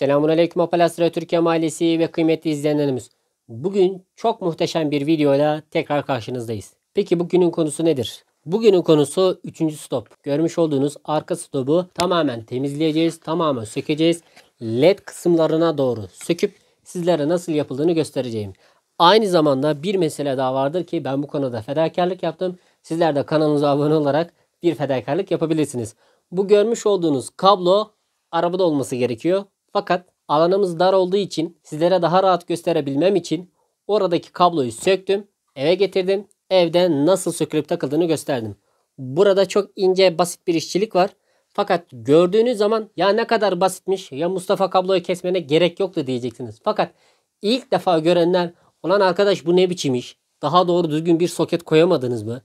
Selamun Aleyküm Apalasra Türkiye mahallesi ve kıymetli izleyenlerimiz. Bugün çok muhteşem bir videoyla tekrar karşınızdayız. Peki bugünün konusu nedir? Bugünün konusu 3. stop. Görmüş olduğunuz arka stopu tamamen temizleyeceğiz, tamamen sökeceğiz. LED kısımlarına doğru söküp sizlere nasıl yapıldığını göstereceğim. Aynı zamanda bir mesele daha vardır ki ben bu konuda fedakarlık yaptım. Sizler de kanalımıza abone olarak bir fedakarlık yapabilirsiniz. Bu görmüş olduğunuz kablo arabada olması gerekiyor. Fakat alanımız dar olduğu için sizlere daha rahat gösterebilmem için oradaki kabloyu söktüm. Eve getirdim. Evde nasıl sökülüp takıldığını gösterdim. Burada çok ince basit bir işçilik var. Fakat gördüğünüz zaman ya ne kadar basitmiş ya Mustafa kabloyu kesmene gerek yoktu diyeceksiniz. Fakat ilk defa görenler olan arkadaş bu ne biçim iş? Daha doğru düzgün bir soket koyamadınız mı?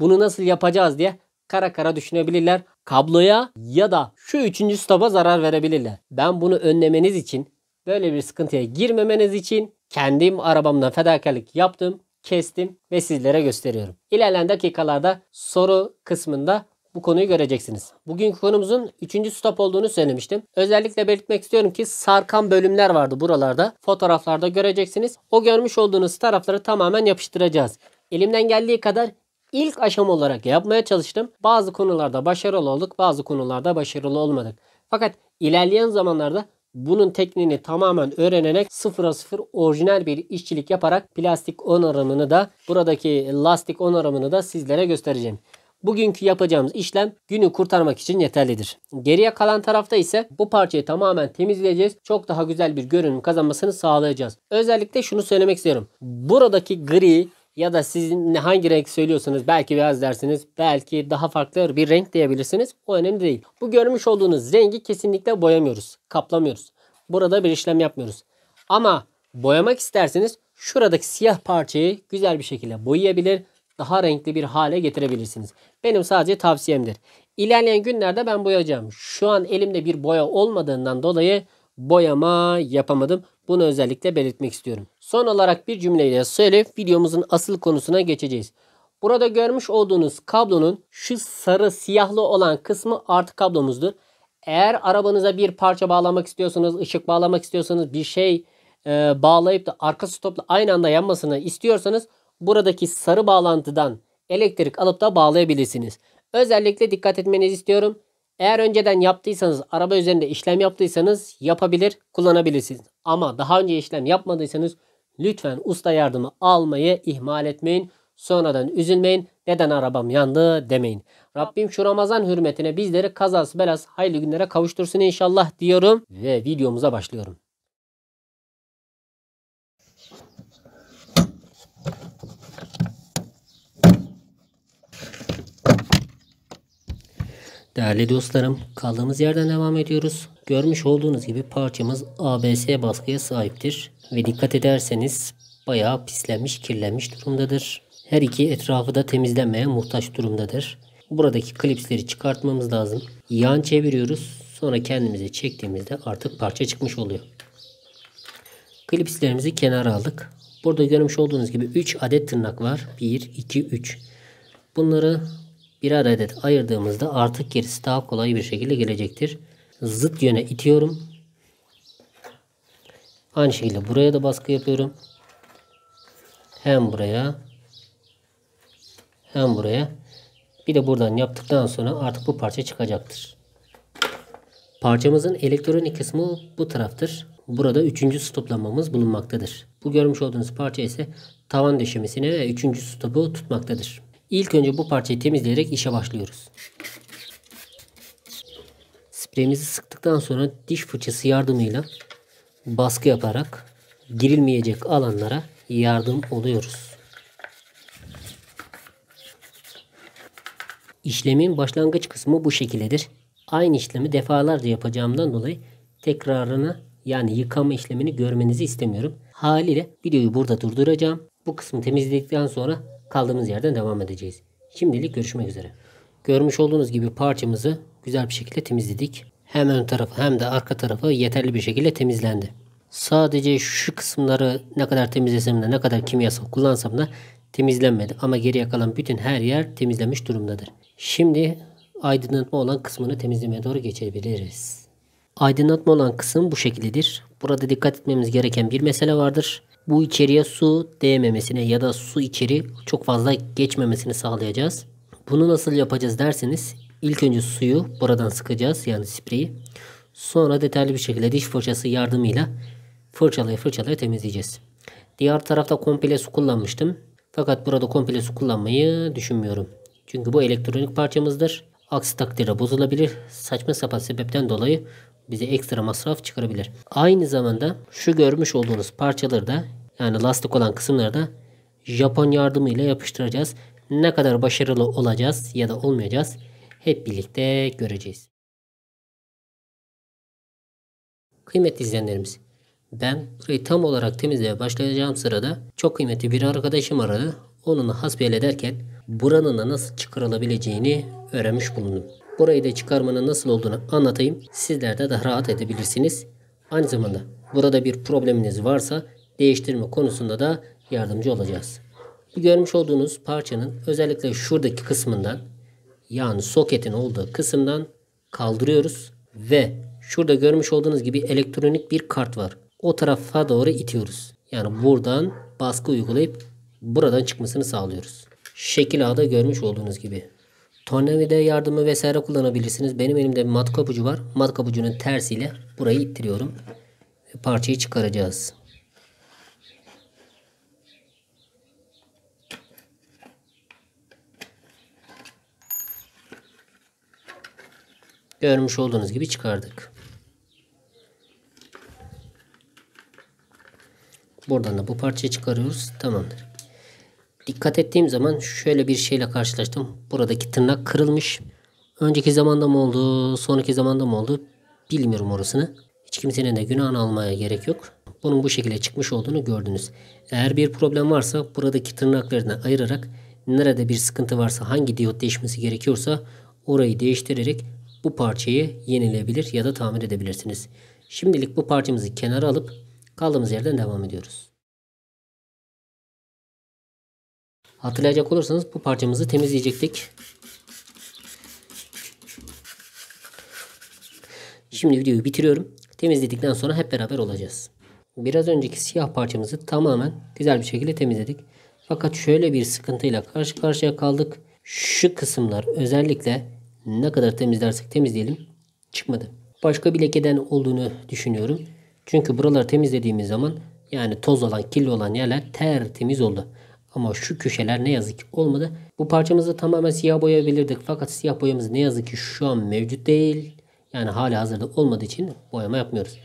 Bunu nasıl yapacağız diye kara kara düşünebilirler. Kabloya ya da şu üçüncü stopa zarar verebilirler. Ben bunu önlemeniz için böyle bir sıkıntıya girmemeniz için kendim arabamdan fedakarlık yaptım, kestim ve sizlere gösteriyorum. İlerleyen dakikalarda soru kısmında bu konuyu göreceksiniz. Bugünkü konumuzun 3. stop olduğunu söylemiştim. Özellikle belirtmek istiyorum ki sarkan bölümler vardı buralarda. Fotoğraflarda göreceksiniz. O görmüş olduğunuz tarafları tamamen yapıştıracağız. Elimden geldiği kadar İlk aşama olarak yapmaya çalıştım. Bazı konularda başarılı olduk, bazı konularda başarılı olmadık. Fakat ilerleyen zamanlarda bunun tekniğini tamamen öğrenerek sıfıra sıfır orijinal bir işçilik yaparak plastik onarımını da buradaki lastik onarımını da sizlere göstereceğim. Bugünkü yapacağımız işlem günü kurtarmak için yeterlidir. Geriye kalan tarafta ise bu parçayı tamamen temizleyeceğiz. Çok daha güzel bir görünüm kazanmasını sağlayacağız. Özellikle şunu söylemek istiyorum. Buradaki gri ya da sizin hangi renk söylüyorsanız belki beyaz dersiniz. Belki daha farklı bir renk diyebilirsiniz. O önemli değil. Bu görmüş olduğunuz rengi kesinlikle boyamıyoruz. Kaplamıyoruz. Burada bir işlem yapmıyoruz. Ama boyamak isterseniz şuradaki siyah parçayı güzel bir şekilde boyayabilir. Daha renkli bir hale getirebilirsiniz. Benim sadece tavsiyemdir. İlerleyen günlerde ben boyayacağım. Şu an elimde bir boya olmadığından dolayı boyama yapamadım. Bunu özellikle belirtmek istiyorum. Son olarak bir cümleyle söyleyip videomuzun asıl konusuna geçeceğiz. Burada görmüş olduğunuz kablonun şu sarı siyahlı olan kısmı artı kablomuzdur. Eğer arabanıza bir parça bağlamak istiyorsanız, ışık bağlamak istiyorsanız, bir şey e, bağlayıp da arka stopla aynı anda yanmasını istiyorsanız buradaki sarı bağlantıdan elektrik alıp da bağlayabilirsiniz. Özellikle dikkat etmenizi istiyorum. Eğer önceden yaptıysanız, araba üzerinde işlem yaptıysanız yapabilir, kullanabilirsiniz. Ama daha önce işlem yapmadıysanız lütfen usta yardımı almayı ihmal etmeyin. Sonradan üzülmeyin. Neden arabam yandı demeyin. Rabbim şu Ramazan hürmetine bizleri kazası belası hayırlı günlere kavuştursun inşallah diyorum ve videomuza başlıyorum. Değerli dostlarım kaldığımız yerden devam ediyoruz. Görmüş olduğunuz gibi parçamız ABS baskıya sahiptir. Ve dikkat ederseniz bayağı pislenmiş kirlenmiş durumdadır. Her iki etrafı da temizlenmeye muhtaç durumdadır. Buradaki klipsleri çıkartmamız lazım. Yan çeviriyoruz. Sonra kendimizi çektiğimizde artık parça çıkmış oluyor. Klipslerimizi kenara aldık. Burada görmüş olduğunuz gibi 3 adet tırnak var. 1, 2, 3. Bunları birer adet ayırdığımızda artık gerisi daha kolay bir şekilde gelecektir. Zıt yöne itiyorum. Aynı şekilde buraya da baskı yapıyorum. Hem buraya hem buraya. Bir de buradan yaptıktan sonra artık bu parça çıkacaktır. Parçamızın elektronik kısmı bu taraftır. Burada üçüncü stoplamamız bulunmaktadır. Bu görmüş olduğunuz parça ise tavan döşemesine ve üçüncü stopu tutmaktadır. İlk önce bu parçayı temizleyerek işe başlıyoruz. Spreyimizi sıktıktan sonra diş fırçası yardımıyla baskı yaparak girilmeyecek alanlara yardım oluyoruz. İşlemin başlangıç kısmı bu şekildedir. Aynı işlemi defalarca yapacağımdan dolayı tekrarını yani yıkama işlemini görmenizi istemiyorum. Haliyle videoyu burada durduracağım. Bu kısmı temizledikten sonra kaldığımız yerden devam edeceğiz. Şimdilik görüşmek üzere. Görmüş olduğunuz gibi parçamızı güzel bir şekilde temizledik. Hem ön tarafı hem de arka tarafı yeterli bir şekilde temizlendi. Sadece şu kısımları ne kadar temizlesem de ne kadar kimyasal kullansam da temizlenmedi. Ama geriye kalan bütün her yer temizlenmiş durumdadır. Şimdi aydınlatma olan kısmını temizlemeye doğru geçebiliriz. Aydınlatma olan kısım bu şekildedir. Burada dikkat etmemiz gereken bir mesele vardır bu içeriye su değmemesine ya da su içeri çok fazla geçmemesini sağlayacağız. Bunu nasıl yapacağız derseniz ilk önce suyu buradan sıkacağız yani spreyi. Sonra detaylı bir şekilde diş fırçası yardımıyla fırçalaya fırçalaya temizleyeceğiz. Diğer tarafta komple su kullanmıştım. Fakat burada komple su kullanmayı düşünmüyorum. Çünkü bu elektronik parçamızdır. Aksi takdirde bozulabilir. Saçma sapan sebepten dolayı bize ekstra masraf çıkarabilir. Aynı zamanda şu görmüş olduğunuz parçaları da yani lastik olan kısımlarda Japon yardımıyla yapıştıracağız. Ne kadar başarılı olacağız ya da olmayacağız hep birlikte göreceğiz. Kıymetli izleyenlerimiz ben burayı tam olarak temizlemeye başlayacağım sırada çok kıymetli bir arkadaşım aradı. Onunla hasbihal ederken buranın da nasıl çıkarılabileceğini öğrenmiş bulundum. Burayı da çıkarmanın nasıl olduğunu anlatayım. Sizler de daha rahat edebilirsiniz. Aynı zamanda burada bir probleminiz varsa değiştirme konusunda da yardımcı olacağız. Bu görmüş olduğunuz parçanın özellikle şuradaki kısmından yani soketin olduğu kısımdan kaldırıyoruz ve şurada görmüş olduğunuz gibi elektronik bir kart var. O tarafa doğru itiyoruz. Yani buradan baskı uygulayıp buradan çıkmasını sağlıyoruz. Şekil A'da görmüş olduğunuz gibi. Tornavida yardımı vesaire kullanabilirsiniz. Benim elimde mat kapucu var. Mat kapucunun tersiyle burayı ittiriyorum. Parçayı çıkaracağız. görmüş olduğunuz gibi çıkardık. Buradan da bu parçayı çıkarıyoruz. Tamamdır. Dikkat ettiğim zaman şöyle bir şeyle karşılaştım. Buradaki tırnak kırılmış. Önceki zamanda mı oldu, sonraki zamanda mı oldu bilmiyorum orasını. Hiç kimsenin de günahını almaya gerek yok. Bunun bu şekilde çıkmış olduğunu gördünüz. Eğer bir problem varsa buradaki tırnaklarını ayırarak nerede bir sıkıntı varsa hangi diyot değişmesi gerekiyorsa orayı değiştirerek bu parçayı yenilebilir ya da tamir edebilirsiniz. Şimdilik bu parçamızı kenara alıp kaldığımız yerden devam ediyoruz. Hatırlayacak olursanız bu parçamızı temizleyecektik. Şimdi videoyu bitiriyorum. Temizledikten sonra hep beraber olacağız. Biraz önceki siyah parçamızı tamamen güzel bir şekilde temizledik. Fakat şöyle bir sıkıntıyla karşı karşıya kaldık. Şu kısımlar özellikle ne kadar temizlersek temizleyelim çıkmadı. Başka bir lekeden olduğunu düşünüyorum. Çünkü buraları temizlediğimiz zaman yani toz olan kirli olan yerler tertemiz oldu. Ama şu köşeler ne yazık ki olmadı. Bu parçamızı tamamen siyah boyayabilirdik. Fakat siyah boyamız ne yazık ki şu an mevcut değil. Yani hala hazırda olmadığı için boyama yapmıyoruz.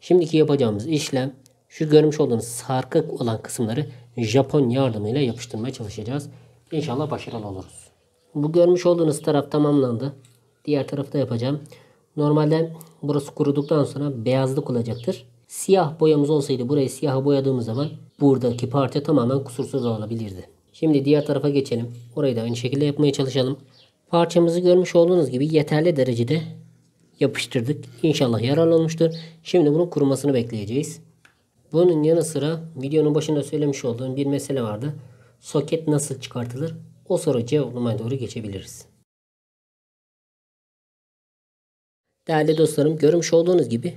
Şimdiki yapacağımız işlem şu görmüş olduğunuz sarkık olan kısımları Japon yardımıyla yapıştırmaya çalışacağız. İnşallah başarılı oluruz. Bu görmüş olduğunuz taraf tamamlandı. Diğer tarafı da yapacağım. Normalde burası kuruduktan sonra beyazlık olacaktır. Siyah boyamız olsaydı burayı siyah boyadığımız zaman buradaki parça tamamen kusursuz olabilirdi. Şimdi diğer tarafa geçelim. Orayı da aynı şekilde yapmaya çalışalım. Parçamızı görmüş olduğunuz gibi yeterli derecede yapıştırdık. İnşallah yararlı olmuştur. Şimdi bunun kurumasını bekleyeceğiz. Bunun yanı sıra videonun başında söylemiş olduğum bir mesele vardı. Soket nasıl çıkartılır? O soru cevaplamaya doğru geçebiliriz. Değerli dostlarım görmüş olduğunuz gibi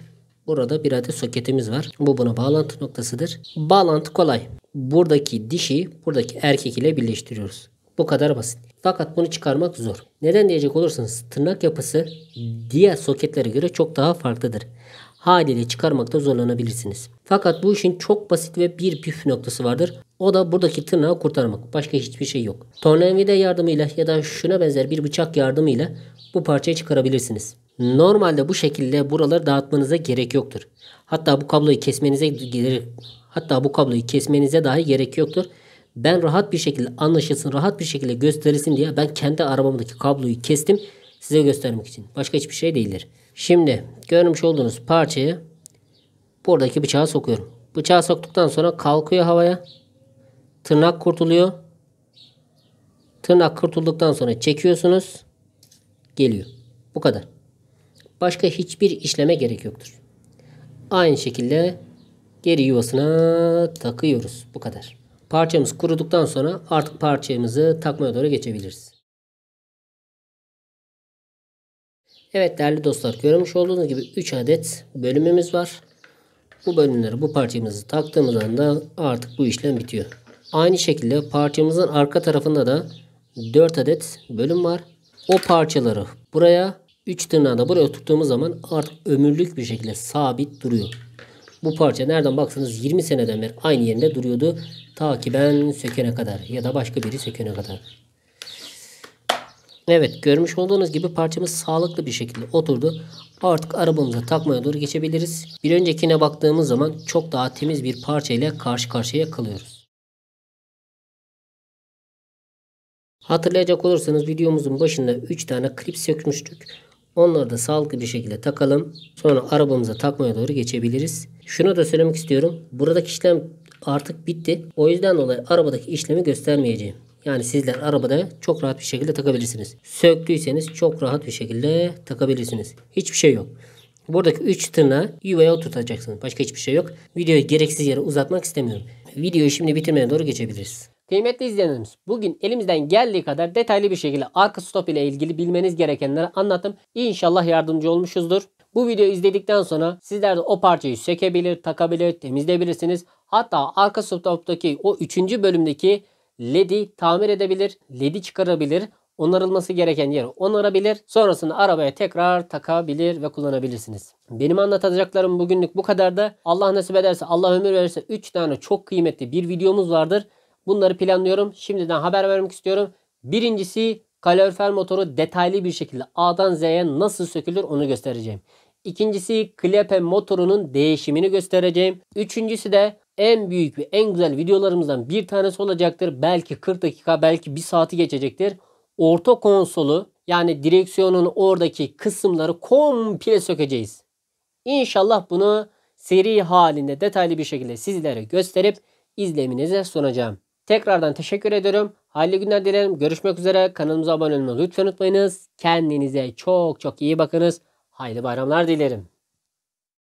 burada bir adet soketimiz var. Bu buna bağlantı noktasıdır. Bağlantı kolay. Buradaki dişi buradaki erkek ile birleştiriyoruz. Bu kadar basit. Fakat bunu çıkarmak zor. Neden diyecek olursanız tırnak yapısı diğer soketlere göre çok daha farklıdır haliyle çıkarmakta zorlanabilirsiniz. Fakat bu işin çok basit ve bir püf noktası vardır. O da buradaki tırnağı kurtarmak. Başka hiçbir şey yok. Tornavida yardımıyla ya da şuna benzer bir bıçak yardımıyla bu parçayı çıkarabilirsiniz. Normalde bu şekilde buraları dağıtmanıza gerek yoktur. Hatta bu kabloyu kesmenize gerek hatta bu kabloyu kesmenize dahi gerek yoktur. Ben rahat bir şekilde anlaşılsın, rahat bir şekilde gösterilsin diye ben kendi arabamdaki kabloyu kestim size göstermek için. Başka hiçbir şey değildir. Şimdi görmüş olduğunuz parçayı buradaki bıçağa sokuyorum. Bıçağa soktuktan sonra kalkıyor havaya. Tırnak kurtuluyor. Tırnak kurtulduktan sonra çekiyorsunuz. Geliyor. Bu kadar. Başka hiçbir işleme gerek yoktur. Aynı şekilde geri yuvasına takıyoruz. Bu kadar. Parçamız kuruduktan sonra artık parçamızı takmaya doğru geçebiliriz. Evet değerli dostlar görmüş olduğunuz gibi 3 adet bölümümüz var. Bu bölümleri bu parçamızı taktığımız anda artık bu işlem bitiyor. Aynı şekilde parçamızın arka tarafında da 4 adet bölüm var. O parçaları buraya 3 tırnağı da buraya oturttuğumuz zaman artık ömürlük bir şekilde sabit duruyor. Bu parça nereden baksanız 20 seneden beri aynı yerinde duruyordu. Ta ki ben sökene kadar ya da başka biri sökene kadar. Evet görmüş olduğunuz gibi parçamız sağlıklı bir şekilde oturdu. Artık arabamıza takmaya doğru geçebiliriz. Bir öncekine baktığımız zaman çok daha temiz bir parça ile karşı karşıya kalıyoruz. Hatırlayacak olursanız videomuzun başında 3 tane klip sökmüştük. Onları da sağlıklı bir şekilde takalım. Sonra arabamıza takmaya doğru geçebiliriz. Şunu da söylemek istiyorum. Buradaki işlem artık bitti. O yüzden dolayı arabadaki işlemi göstermeyeceğim. Yani sizler arabada çok rahat bir şekilde takabilirsiniz. Söktüyseniz çok rahat bir şekilde takabilirsiniz. Hiçbir şey yok. Buradaki 3 tırnağı yuvaya oturtacaksınız. Başka hiçbir şey yok. Videoyu gereksiz yere uzatmak istemiyorum. Videoyu şimdi bitirmeye doğru geçebiliriz. Kıymetli izleyenlerimiz bugün elimizden geldiği kadar detaylı bir şekilde arka stop ile ilgili bilmeniz gerekenleri anlattım. İnşallah yardımcı olmuşuzdur. Bu videoyu izledikten sonra sizler de o parçayı sökebilir, takabilir, temizleyebilirsiniz. Hatta arka stoptaki o 3. bölümdeki LED'i tamir edebilir, LED'i çıkarabilir, onarılması gereken yeri onarabilir. Sonrasında arabaya tekrar takabilir ve kullanabilirsiniz. Benim anlatacaklarım bugünlük bu kadar da. Allah nasip ederse, Allah ömür verirse 3 tane çok kıymetli bir videomuz vardır. Bunları planlıyorum. Şimdiden haber vermek istiyorum. Birincisi kalorifer motoru detaylı bir şekilde A'dan Z'ye nasıl sökülür onu göstereceğim. İkincisi klepe motorunun değişimini göstereceğim. Üçüncüsü de en büyük ve en güzel videolarımızdan bir tanesi olacaktır. Belki 40 dakika belki 1 saati geçecektir. Orta konsolu yani direksiyonun oradaki kısımları komple sökeceğiz. İnşallah bunu seri halinde detaylı bir şekilde sizlere gösterip izleminize sunacağım. Tekrardan teşekkür ediyorum. Hayırlı günler dilerim. Görüşmek üzere. Kanalımıza abone olmayı lütfen unutmayınız. Kendinize çok çok iyi bakınız. Hayırlı bayramlar dilerim.